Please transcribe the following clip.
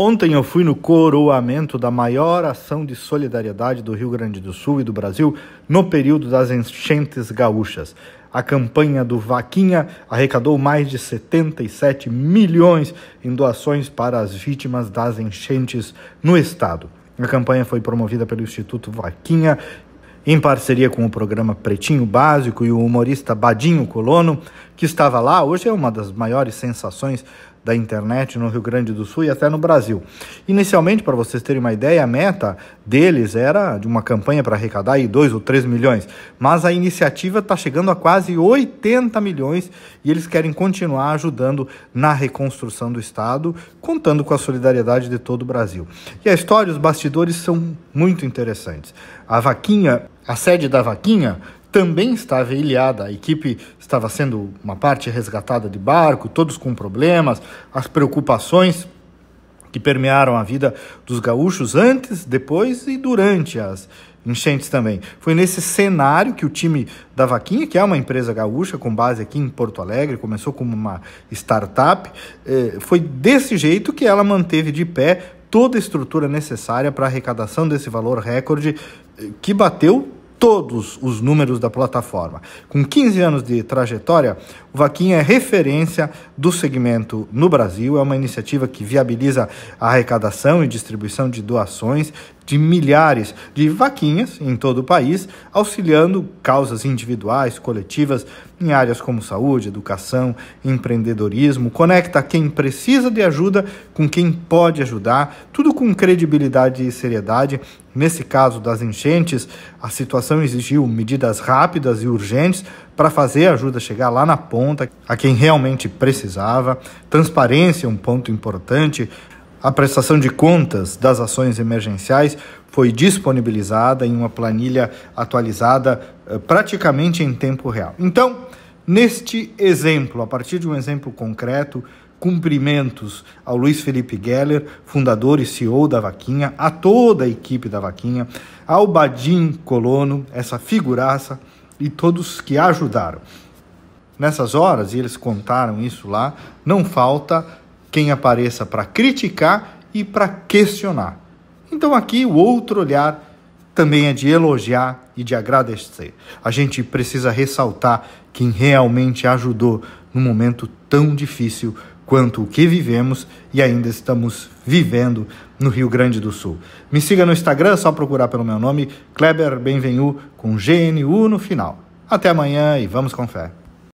Ontem eu fui no coroamento da maior ação de solidariedade do Rio Grande do Sul e do Brasil no período das enchentes gaúchas. A campanha do Vaquinha arrecadou mais de 77 milhões em doações para as vítimas das enchentes no estado. A campanha foi promovida pelo Instituto Vaquinha em parceria com o programa Pretinho Básico e o humorista Badinho Colono, que estava lá, hoje é uma das maiores sensações da internet no Rio Grande do Sul e até no Brasil. Inicialmente, para vocês terem uma ideia, a meta deles era de uma campanha para arrecadar aí 2 ou 3 milhões, mas a iniciativa está chegando a quase 80 milhões e eles querem continuar ajudando na reconstrução do Estado, contando com a solidariedade de todo o Brasil. E a história, os bastidores são muito interessantes. A vaquinha, a sede da vaquinha também estava ilhada. A equipe estava sendo uma parte resgatada de barco, todos com problemas, as preocupações que permearam a vida dos gaúchos antes, depois e durante as enchentes também. Foi nesse cenário que o time da Vaquinha, que é uma empresa gaúcha com base aqui em Porto Alegre, começou como uma startup, eh, foi desse jeito que ela manteve de pé toda a estrutura necessária para a arrecadação desse valor recorde eh, que bateu todos os números da plataforma. Com 15 anos de trajetória, o Vaquinha é referência do segmento no Brasil. É uma iniciativa que viabiliza a arrecadação e distribuição de doações de milhares de vaquinhas em todo o país, auxiliando causas individuais, coletivas, em áreas como saúde, educação, empreendedorismo. Conecta quem precisa de ajuda com quem pode ajudar, tudo com credibilidade e seriedade Nesse caso das enchentes, a situação exigiu medidas rápidas e urgentes para fazer a ajuda chegar lá na ponta, a quem realmente precisava. Transparência é um ponto importante. A prestação de contas das ações emergenciais foi disponibilizada em uma planilha atualizada eh, praticamente em tempo real. Então, Neste exemplo, a partir de um exemplo concreto, cumprimentos ao Luiz Felipe Geller, fundador e CEO da Vaquinha, a toda a equipe da Vaquinha, ao Badim Colono, essa figuraça e todos que ajudaram. Nessas horas, e eles contaram isso lá, não falta quem apareça para criticar e para questionar. Então aqui o outro olhar também é de elogiar e de agradecer. A gente precisa ressaltar quem realmente ajudou num momento tão difícil quanto o que vivemos e ainda estamos vivendo no Rio Grande do Sul. Me siga no Instagram, é só procurar pelo meu nome, Kleber Benvenu, com GNU no final. Até amanhã e vamos com fé.